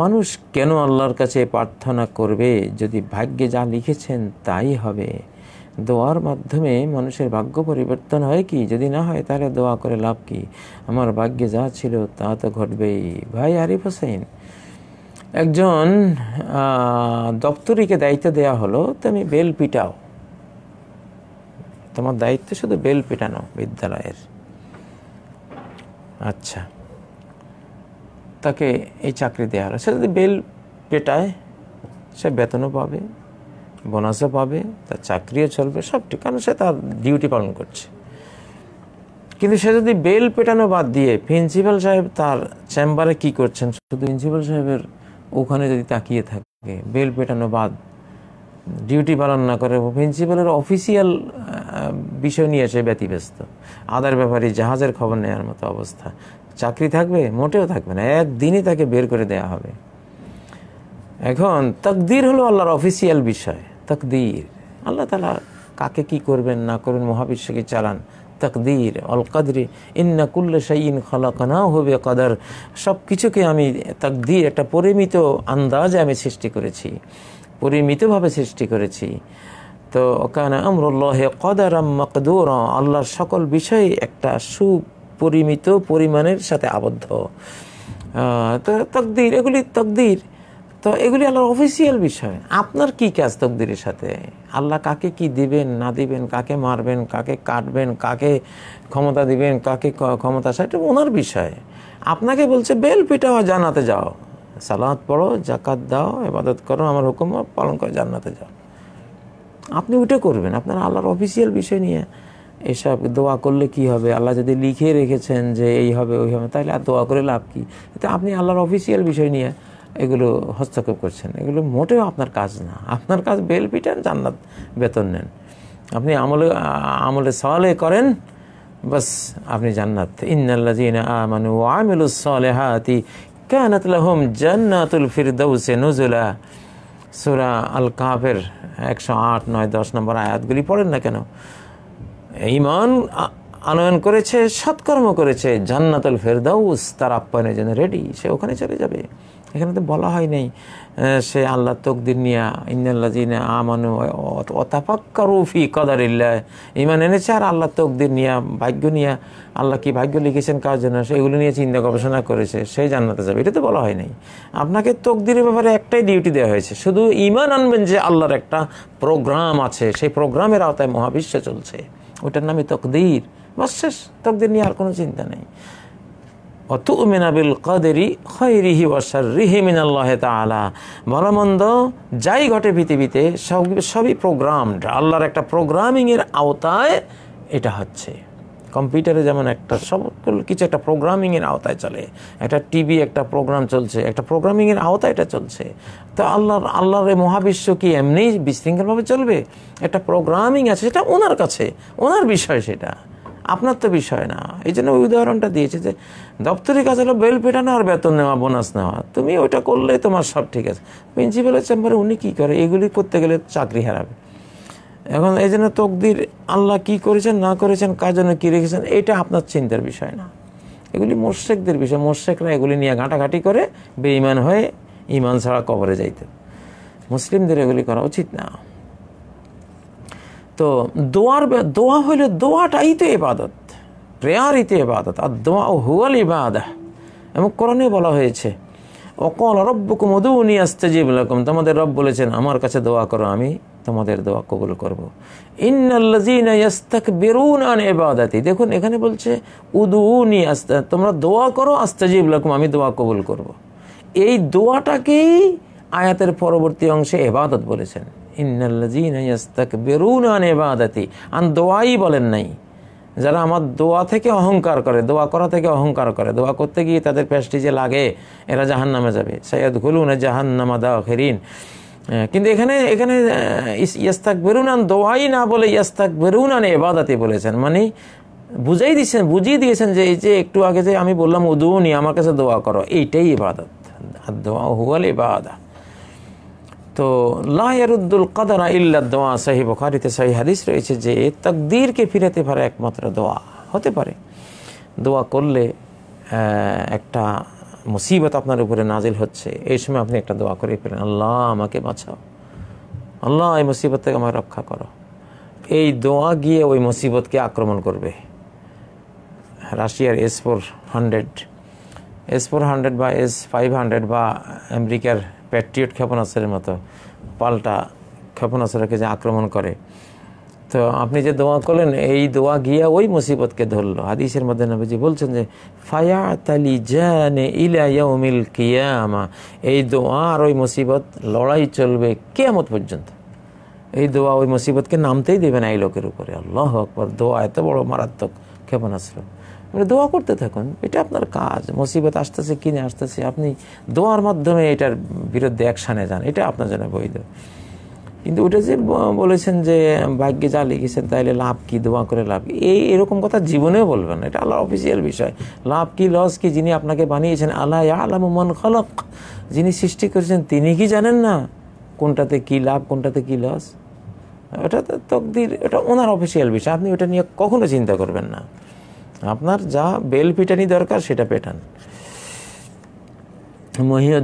মানুষ কেন আল্লাহর কাছে প্রার্থনা করবে যদি ভাগ্যে যা লিখেছেন তাই হবে দোয়ার মাধ্যমে মানুষের ভাগ্য পরিবর্তন হয় কি যদি না হয় তাহলে দোয়া করে লাভ কি আমার ভাগ্যে যা ছিল তা তো ঘটবেই ভাই আরিফ হোসেন একজন দপ্তরিকে দায়িত্ব দেয়া হলো তুমি বেল পিটাও তোমার দায়িত্ব শুধু বেল পিটানো বিদ্যালয়ের আচ্ছা তাকে এই চাকরি দেওয়া হলো সে যদি বেল পেটায় সে বেতনও পাবে বোনাসও পাবে তার চাকরিও চলবে সবটি কারণ সে তার ডিউটি পালন করছে কিন্তু সে যদি বেল পেটানো বাদ দিয়ে প্রিন্সিপাল সাহেব তার চেম্বারে কি করছেন শুধু প্রিন্সিপাল সাহেবের ওখানে যদি তাকিয়ে থাকে বেল পেটানো বাদ ডিউটি পালন না করে প্রিন্সিপালের অফিসিয়াল বিষয় নিয়ে সে ব্যতিব্যস্ত আদার ব্যাপারে জাহাজের খবর নেওয়ার মতো অবস্থা চাকরি থাকবে মোটেও থাকবে না একদিনই তাকে বের করে দেয়া হবে এখন তকদির হলো আল্লাহর অফিসিয়াল বিষয় তকদির আল্লাহ তালা কাকে কি করবেন না করবেন মহাবিশ্বকে চালান তকদির অল কাদরি ইন্না কুল্ল সাইন খলাকানা হবে কাদার সব কিছুকে আমি তকদির একটা পরিমিত আন্দাজে আমি সৃষ্টি করেছি পরিমিতভাবে সৃষ্টি করেছি তো ওখানে আমরুল্লাহ কদার মকদুর আল্লাহর সকল বিষয়ে একটা সু পরিমিত পরিমাণের সাথে আবদ্ধ তো তকদির এগুলি তকদির তো এগুলি আল্লাহর অফিসিয়াল বিষয় আপনার কি কাজ তকদিরের সাথে আল্লাহ কাকে কি দিবেন না দিবেন কাকে মারবেন কাকে কাটবেন কাকে ক্ষমতা দিবেন কাকে ক্ষমতা সেটা ওনার বিষয় আপনাকে বলছে বেল পিটাও জানাতে যাও সালাদ পড়ো জাকাত দাও এবাদত করো আমার হুকুম পালন করে জান্নাতে যাও আপনি ওইটা করবেন আপনার আল্লাহর অফিসিয়াল বিষয় নিয়ে এসব দোয়া করলে কি হবে আল্লাহ যদি লিখে রেখেছেন যে এই হবে ওই হবে তাহলে আর দোয়া করে লাভ কি এতে আপনি আল্লাহর অফিসিয়াল বিষয় নিয়ে এগুলো হস্তক্ষেপ করছেন এগুলো মোটেও আপনার কাজ না আপনার কাজ বেল পিটান জান্নাত বেতন নেন আপনি আমলে আমলে সওয়ালে করেন বাস আপনি জান্নাত ইন্নাল্লাযীনা আমানু ওয়া জান্নাতুল ফিরদাউসে নুজুলা সূরা আল কাহের একশো আট নয় দশ নম্বর আয়াতগুলি পড়েন না কেন ইমান আনয়ন করেছে সৎকর্ম করেছে জান্নাতুল ফেরদাউস তার আপ্যায়নের জন্য রেডি সে ওখানে চলে যাবে এখানে তো বলা হয় নাই সে আল্লাহ তকদির নিয়া ইন্দাল্লাজিনা আমানু অতাপাক্কারুফি কদারিল্লা ইমান এনেছে আর আল্লাহ তকদির নিয়া ভাগ্য নিয়া আল্লাহ কি ভাগ্য লিখেছেন কার জন্য সেগুলো নিয়ে চিন্তা গবেষণা করেছে সেই জান্নাতে যাবে এটা তো বলা হয় নাই আপনাকে তকদিরের ব্যাপারে একটাই ডিউটি দেওয়া হয়েছে শুধু ইমান আনবেন যে আল্লাহর একটা প্রোগ্রাম আছে সেই প্রোগ্রামের আওতায় মহাবিশ্ব চলছে ওটার নামই তকদির বস শেষ তকদির নিয়ে আর কোনো চিন্তা নেই যাই ঘটে পৃথিবীতে সব সবই প্রোগ্রাম আল্লাহর একটা প্রোগ্রামিংয়ের আওতায় এটা হচ্ছে কম্পিউটারে যেমন একটা সব কিছু একটা প্রোগ্রামিংয়ের আওতায় চলে একটা টিভি একটা প্রোগ্রাম চলছে একটা প্রোগ্রামিংয়ের আওতায় এটা চলছে তো আল্লাহর আল্লাহর এই মহাবিশ্ব কি এমনি বিশৃঙ্খলভাবে চলবে একটা প্রোগ্রামিং আছে সেটা ওনার কাছে ওনার বিষয় সেটা আপনার তো বিষয় না এই জন্য ওই উদাহরণটা দিয়েছে যে দপ্তরের কাজ হলো বেল পেটানো আর বেতন নেওয়া বোনাস নেওয়া তুমি ওইটা করলে তোমার সব ঠিক আছে প্রিন্সিপালের চেম্বারে উনি কী করে এগুলি করতে গেলে চাকরি হারাবে এখন এই জন্য তকদির আল্লাহ কি করেছেন না করেছেন কার জন্য কী রেখেছেন এটা আপনার চিন্তার বিষয় না এগুলি মোর্শেকদের বিষয় মোর্শেকরা এগুলি নিয়ে ঘাঁটাঘাঁটি করে বেঈমান হয়ে ইমান ছাড়া কবরে যাইতেন মুসলিমদের এগুলি করা উচিত না তো দোয়ার দোয়া হইলে দোয়াটাই তো এবাদত প্রেয়ারই তো এবাদত আর দোয়া ও হুয়াল ইবাদা এবং করণে বলা হয়েছে অকল রব্বকুম উদুনি আস্তে জীব তোমাদের রব বলেছেন আমার কাছে দোয়া করো আমি তোমাদের দোয়া কবুল করবো ইবাদাতি দেখুন এখানে বলছে উদুনি আস্তা তোমরা দোয়া করো আস্তাজিব লাকুম আমি দোয়া কবুল করব। এই দোয়াটাকেই আয়াতের পরবর্তী অংশে এবাদত বলেছেন বেরুন আন দোয়াই বলেন নাই যারা আমার দোয়া থেকে অহংকার করে দোয়া করা থেকে অহংকার করে দোয়া করতে গিয়ে তাদের প্যাস্টিজে লাগে এরা জাহান্নামে যাবে সৈয়দ গুলুন জাহান্নামা দা খেরিন হ্যাঁ, কিন্তু এখানে এখানে ইয়াস্তাক বেরুনান দোয়াই না বলে ইয়াস্তাক বেরুনান এবাদাতে বলেছেন মানে বুঝাই দিচ্ছেন বুঝিয়ে দিয়েছেন যে এই যে একটু আগে যে আমি বললাম উদুনি আমার কাছে দোয়া করো এইটাই ইবাদত দোয়া হুয়াল ইবাদা তো লাহরুদ্দুল কাদারা ইল্লা দোয়া সাহি বখারিতে সাহি হাদিস রয়েছে যে তকদিরকে ফিরাতে পারে একমাত্র দোয়া হতে পারে দোয়া করলে একটা মুসিবত আপনার উপরে নাজিল হচ্ছে এই সময় আপনি একটা দোয়া করে পেলেন আল্লাহ আমাকে বাঁচাও আল্লাহ এই মুসিবত থেকে আমাকে রক্ষা করো এই দোয়া গিয়ে ওই মুসিবতকে আক্রমণ করবে রাশিয়ার S four hundred S four hundred বা এস ফাইভ হান্ড্রেড বা আমেরিকার প্যাট্রিয়ট ক্ষেপণাস্ত্রের মতো পাল্টা ক্ষেপণাস্ত্রকে যে আক্রমণ করে তো আপনি যে দোয়া করলেন এই দোয়া গিয়া ওই মুসিবতকে ধরলো হাদিসের মধ্যে নবীজি বলছেন যে ফায়া জানে জানে উমিল কিয়ামা এই দোয়া আর ওই মুসিবত লড়াই চলবে কেয়ামত পর্যন্ত এই দোয়া ওই মুসিবতকে নামতেই দেবে না এই লোকের উপরে আল্লাহ আকবর দোয়া এত বড় মারাত্মক ক্ষেপণাস্ত্র মানে দোয়া করতে থাকুন এটা আপনার কাজ মুসিবত আসতেছে কিনে আসতেছে আপনি দোয়ার মাধ্যমে এটার বিরুদ্ধে অ্যাকশানে যান এটা আপনার জন্য বৈধ কিন্তু ওটা যে বলেছেন যে ভাগ্যে যা লিখেছেন তাইলে লাভ কি দোয়া করে লাভ কি এই এরকম কথা জীবনেও বলবেন না এটা আল্লাহ অফিসিয়াল বিষয় লাভ কি লস কি যিনি আপনাকে বানিয়েছেন আল্লাহ আলাম মন খলক যিনি সৃষ্টি করেছেন তিনি কি জানেন না কোনটাতে কি লাভ কোনটাতে কি লস ওটা তো তকদির ওটা ওনার অফিসিয়াল বিষয় আপনি ওটা নিয়ে কখনো চিন্তা করবেন না আপনার যা বেল পিটানি দরকার সেটা পেটান মহিউদ্দিন